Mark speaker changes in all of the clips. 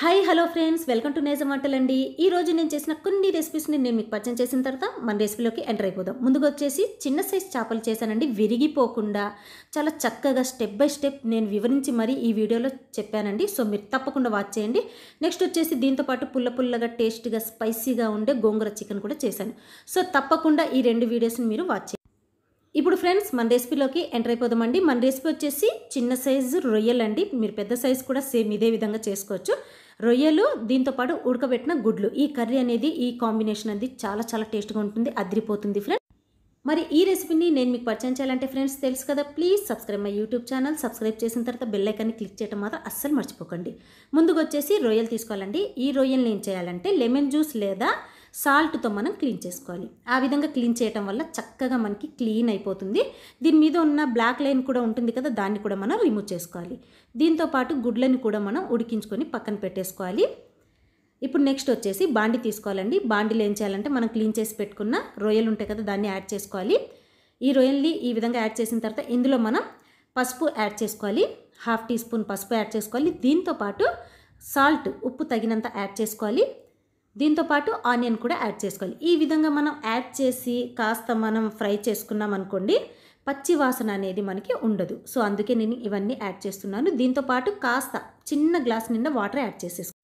Speaker 1: hi hello friends welcome to నేజం వంటలండి ఈ రోజు నేను చేసిన కొన్ని రెసిపీస్ని నేను మీకు పరిచయం చేసిన తర్వాత మన రెసిపీలోకి ఎంటర్ అయిపోదాం ముందుగా వచ్చేసి చిన్న సైజ్ చేపలు చేశానండి విరిగిపోకుండా చాలా చక్కగా స్టెప్ బై స్టెప్ నేను వివరించి మరీ ఈ వీడియోలో చెప్పానండి సో మీరు తప్పకుండా వాచ్ చేయండి నెక్స్ట్ వచ్చేసి దీంతోపాటు పుల్ల పుల్లగా టేస్ట్గా స్పైసీగా ఉండే గోంగూర చికెన్ కూడా చేశాను సో తప్పకుండా ఈ రెండు వీడియోస్ని మీరు వాచ్ ఇప్పుడు ఫ్రెండ్స్ మన రెసిపీలోకి ఎంటర్ అయిపోదామండి మన రెసిపీ వచ్చేసి చిన్న సైజు రొయ్యలండి మీరు పెద్ద సైజు కూడా సేమ్ ఇదే విధంగా చేసుకోవచ్చు రొయ్యలు దీంతోపాటు ఉడకబెట్టిన గుడ్లు ఈ కర్రీ అనేది ఈ కాంబినేషన్ అనేది చాలా చాలా టేస్ట్గా ఉంటుంది అదిరిపోతుంది ఫ్రెండ్స్ మరి ఈ రెసిపీని నేను మీకు పరిచయం చేయాలంటే ఫ్రెండ్స్ తెలుసు కదా please subscribe my YouTube channel subscribe చేసిన తర్వాత బెల్ ఐకాన్ని క్లిక్ చేయడం మాత్రం అస్సలు మర్చిపోకండి ముందుకు వచ్చేసి రొయ్యలు తీసుకోవాలండి ఈ రొయ్యలు ఏం చేయాలంటే లెమన్ జ్యూస్ లేదా సాల్ట్తో మనం క్లీన్ చేసుకోవాలి ఆ విధంగా క్లీన్ చేయటం వల్ల చక్కగా మనకి క్లీన్ అయిపోతుంది దీని మీద ఉన్న బ్లాక్ లైన్ కూడా ఉంటుంది కదా దాన్ని కూడా మనం రిమూవ్ చేసుకోవాలి దీంతోపాటు గుడ్లని కూడా మనం ఉడికించుకొని పక్కన పెట్టేసుకోవాలి ఇప్పుడు నెక్స్ట్ వచ్చేసి బాండి తీసుకోవాలండి బాండీలు ఏం చేయాలంటే మనం క్లీన్ చేసి పెట్టుకున్న రొయ్యలు ఉంటాయి కదా దాన్ని యాడ్ చేసుకోవాలి ఈ రొయ్యల్ని ఈ విధంగా యాడ్ చేసిన తర్వాత ఇందులో మనం పసుపు యాడ్ చేసుకోవాలి హాఫ్ టీ స్పూన్ పసుపు యాడ్ చేసుకోవాలి దీంతోపాటు సాల్ట్ ఉప్పు తగినంత యాడ్ చేసుకోవాలి దీంతోపాటు ఆనియన్ కూడా యాడ్ చేసుకోవాలి ఈ విధంగా మనం యాడ్ చేసి కాస్త మనం ఫ్రై చేసుకున్నాం అనుకోండి పచ్చి వాసన అనేది మనకి ఉండదు సో అందుకే నేను ఇవన్నీ యాడ్ చేస్తున్నాను దీంతోపాటు కాస్త చిన్న గ్లాస్ నిండా వాటర్ యాడ్ చేసేసుకో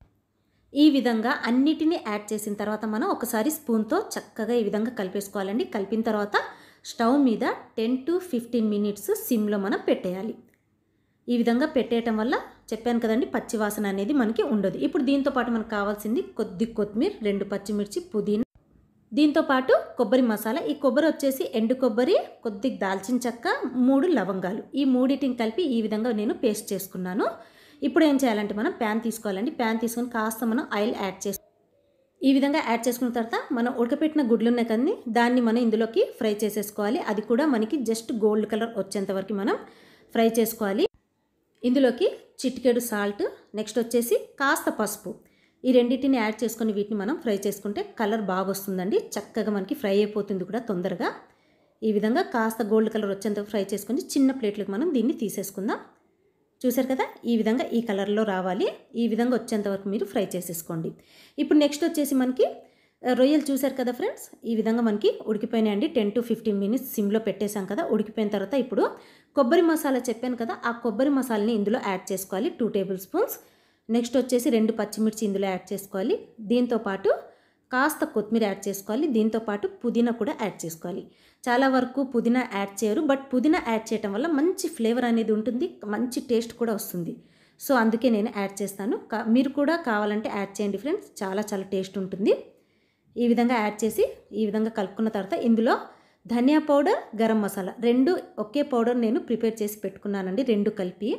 Speaker 1: ఈ విధంగా అన్నిటినీ యాడ్ చేసిన తర్వాత మనం ఒకసారి స్పూన్తో చక్కగా ఈ విధంగా కలిపేసుకోవాలండి కలిపిన తర్వాత స్టవ్ మీద టెన్ టు ఫిఫ్టీన్ మినిట్స్ సిమ్లో మనం పెట్టేయాలి ఈ విధంగా పెట్టేయటం వల్ల చెప్పాను కదండి పచ్చి వాసన అనేది మనకి ఉండదు ఇప్పుడు దీంతో పాటు మనకు కావాల్సింది కొద్ది కొత్తిమీర రెండు పచ్చిమిర్చి పుదీనా దీంతో పాటు కొబ్బరి మసాలా ఈ కొబ్బరి వచ్చేసి ఎండు కొబ్బరి కొద్దిగా దాల్చిన చెక్క మూడు లవంగాలు ఈ మూడింటిని కలిపి ఈ విధంగా నేను పేస్ట్ చేసుకున్నాను ఇప్పుడు ఏం చేయాలంటే మనం ప్యాన్ తీసుకోవాలండి ప్యాన్ తీసుకొని కాస్త మనం ఆయిల్ యాడ్ చేసు ఈ విధంగా యాడ్ చేసుకున్న తర్వాత మనం ఉడకపెట్టిన గుడ్లు ఉన్నాయి కదండి దాన్ని మనం ఇందులోకి ఫ్రై చేసేసుకోవాలి అది కూడా మనకి జస్ట్ గోల్డ్ కలర్ వచ్చేంత వరకు మనం ఫ్రై చేసుకోవాలి ఇందులోకి చిట్కేడు సాల్ట్ నెక్స్ట్ వచ్చేసి కాస్త పసుపు ఈ రెండింటిని యాడ్ చేసుకొని వీటిని మనం ఫ్రై చేసుకుంటే కలర్ బాగా వస్తుందండి చక్కగా మనకి ఫ్రై అయిపోతుంది కూడా తొందరగా ఈ విధంగా కాస్త గోల్డ్ కలర్ వచ్చేంత ఫ్రై చేసుకొని చిన్న ప్లేట్లకు మనం దీన్ని తీసేసుకుందాం చూసారు కదా ఈ విధంగా ఈ కలర్లో రావాలి ఈ విధంగా వచ్చేంత వరకు మీరు ఫ్రై చేసేసుకోండి ఇప్పుడు నెక్స్ట్ వచ్చేసి మనకి రొయ్యలు చూశారు కదా ఫ్రెండ్స్ ఈ విధంగా మనకి ఉడికిపోయినాయి అండి టెన్ టు ఫిఫ్టీన్ మినిట్స్ సిమ్లో పెట్టేశాం కదా ఉడికిపోయిన తర్వాత ఇప్పుడు కొబ్బరి మసాలా చెప్పాను కదా ఆ కొబ్బరి మసాలాని ఇందులో యాడ్ చేసుకోవాలి టూ టేబుల్ స్పూన్స్ నెక్స్ట్ వచ్చేసి రెండు పచ్చిమిర్చి ఇందులో యాడ్ చేసుకోవాలి దీంతోపాటు కాస్త కొత్తిమీర యాడ్ చేసుకోవాలి దీంతోపాటు పుదీనా కూడా యాడ్ చేసుకోవాలి చాలా వరకు పుదీనా యాడ్ చేయరు బట్ పుదీనా యాడ్ చేయటం వల్ల మంచి ఫ్లేవర్ అనేది ఉంటుంది మంచి టేస్ట్ కూడా వస్తుంది సో అందుకే నేను యాడ్ చేస్తాను మీరు కూడా కావాలంటే యాడ్ చేయండి ఫ్రెండ్స్ చాలా చాలా టేస్ట్ ఉంటుంది ఈ విధంగా యాడ్ చేసి ఈ విధంగా కలుపుకున్న తర్వాత ఇందులో ధనియా పౌడర్ గరం మసాలా రెండు ఒకే పౌడర్ నేను ప్రిపేర్ చేసి పెట్టుకున్నానండి రెండు కలిపి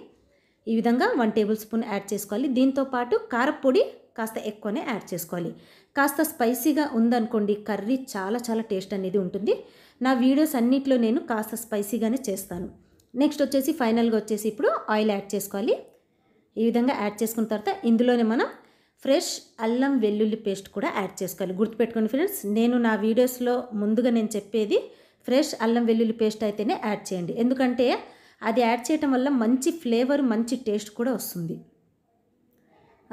Speaker 1: ఈ విధంగా వన్ టేబుల్ స్పూన్ యాడ్ చేసుకోవాలి దీంతోపాటు కారపొడి కాస్త ఎక్కువనే యాడ్ చేసుకోవాలి కాస్త స్పైసీగా ఉందనుకోండి కర్రీ చాలా చాలా టేస్ట్ అనేది ఉంటుంది నా వీడియోస్ అన్నిట్లో నేను కాస్త స్పైసీగానే చేస్తాను నెక్స్ట్ వచ్చేసి ఫైనల్గా వచ్చేసి ఇప్పుడు ఆయిల్ యాడ్ చేసుకోవాలి ఈ విధంగా యాడ్ చేసుకున్న తర్వాత ఇందులోనే మనం ఫ్రెష్ అల్లం వెల్లుల్లి పేస్ట్ కూడా యాడ్ చేసుకోవాలి గుర్తుపెట్టుకోండి ఫ్రెండ్స్ నేను నా వీడియోస్లో ముందుగా నేను చెప్పేది ఫ్రెష్ అల్లం వెల్లుల్లి పేస్ట్ అయితేనే యాడ్ చేయండి ఎందుకంటే అది యాడ్ చేయటం వల్ల మంచి ఫ్లేవర్ మంచి టేస్ట్ కూడా వస్తుంది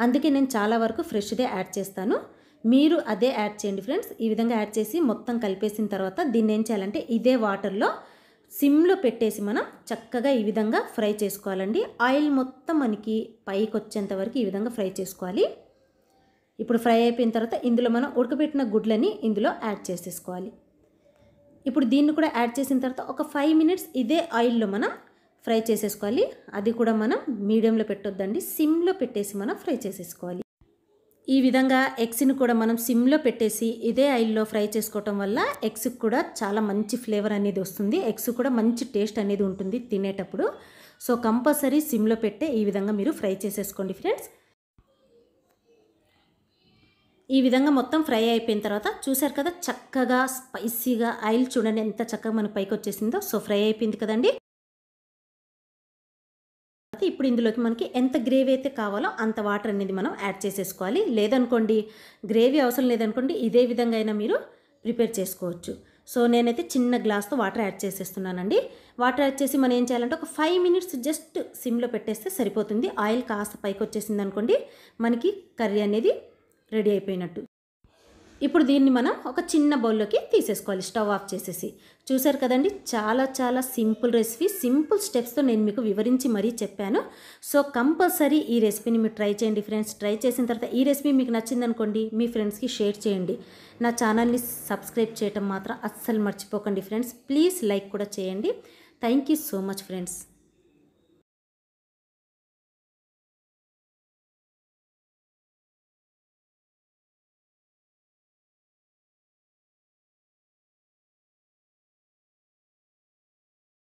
Speaker 1: అందుకే నేను చాలా వరకు ఫ్రెష్దే యాడ్ చేస్తాను మీరు అదే యాడ్ చేయండి ఫ్రెండ్స్ ఈ విధంగా యాడ్ చేసి మొత్తం కలిపేసిన తర్వాత దీన్ని ఏం చేయాలంటే ఇదే వాటర్లో సిమ్లో పెట్టేసి మనం చక్కగా ఈ విధంగా ఫ్రై చేసుకోవాలండి ఆయిల్ మొత్తం మనకి పైకి వచ్చేంత వరకు ఈ విధంగా ఫ్రై చేసుకోవాలి ఇప్పుడు ఫ్రై అయిపోయిన తర్వాత ఇందులో మనం ఉడకబెట్టిన గుడ్లని ఇందులో యాడ్ చేసేసుకోవాలి ఇప్పుడు దీన్ని కూడా యాడ్ చేసిన తర్వాత ఒక ఫైవ్ మినిట్స్ ఇదే ఆయిల్లో మనం ఫ్రై చేసేసుకోవాలి అది కూడా మనం మీడియంలో పెట్టొద్దండి సిమ్లో పెట్టేసి మనం ఫ్రై చేసేసుకోవాలి ఈ విధంగా ఎగ్స్ని కూడా మనం సిమ్లో పెట్టేసి ఇదే ఆయిల్లో ఫ్రై చేసుకోవటం వల్ల ఎగ్స్కి కూడా చాలా మంచి ఫ్లేవర్ అనేది వస్తుంది ఎగ్స్ కూడా మంచి టేస్ట్ అనేది ఉంటుంది తినేటప్పుడు సో కంపల్సరీ సిమ్లో పెట్టే ఈ విధంగా మీరు ఫ్రై చేసేసుకోండి ఫ్రెండ్స్ ఈ విధంగా మొత్తం ఫ్రై అయిపోయిన తర్వాత చూశారు కదా చక్కగా స్పైసీగా ఆయిల్ చూడండి ఎంత చక్కగా మనకు పైకి వచ్చేసిందో సో ఫ్రై అయిపోయింది కదండి ఇప్పుడు ఇందులోకి మనకి ఎంత గ్రేవీ అయితే కావాలో అంత వాటర్ అనేది మనం యాడ్ చేసేసుకోవాలి లేదనుకోండి గ్రేవీ అవసరం లేదనుకోండి ఇదే విధంగా అయినా మీరు ప్రిపేర్ చేసుకోవచ్చు సో నేనైతే చిన్న గ్లాస్తో వాటర్ యాడ్ చేసేస్తున్నానండి వాటర్ యాడ్ చేసి మనం ఏం చేయాలంటే ఒక ఫైవ్ మినిట్స్ జస్ట్ సిమ్లో పెట్టేస్తే సరిపోతుంది ఆయిల్ కాస్త పైకి వచ్చేసింది అనుకోండి మనకి కర్రీ అనేది రెడీ అయిపోయినట్టు ఇప్పుడు దీన్ని మనం ఒక చిన్న బౌల్లోకి తీసేసుకోవాలి స్టవ్ ఆఫ్ చేసేసి చూసారు కదండి చాలా చాలా సింపుల్ రెసిపీ సింపుల్ స్టెప్స్తో నేను మీకు వివరించి మరీ చెప్పాను సో కంపల్సరీ ఈ రెసిపీని మీరు ట్రై చేయండి ఫ్రెండ్స్ ట్రై చేసిన తర్వాత ఈ రెసిపీ మీకు నచ్చిందనుకోండి మీ ఫ్రెండ్స్కి షేర్ చేయండి నా ఛానల్ని సబ్స్క్రైబ్ చేయటం మాత్రం అస్సలు మర్చిపోకండి ఫ్రెండ్స్ ప్లీజ్ లైక్ కూడా చేయండి thank you so much friends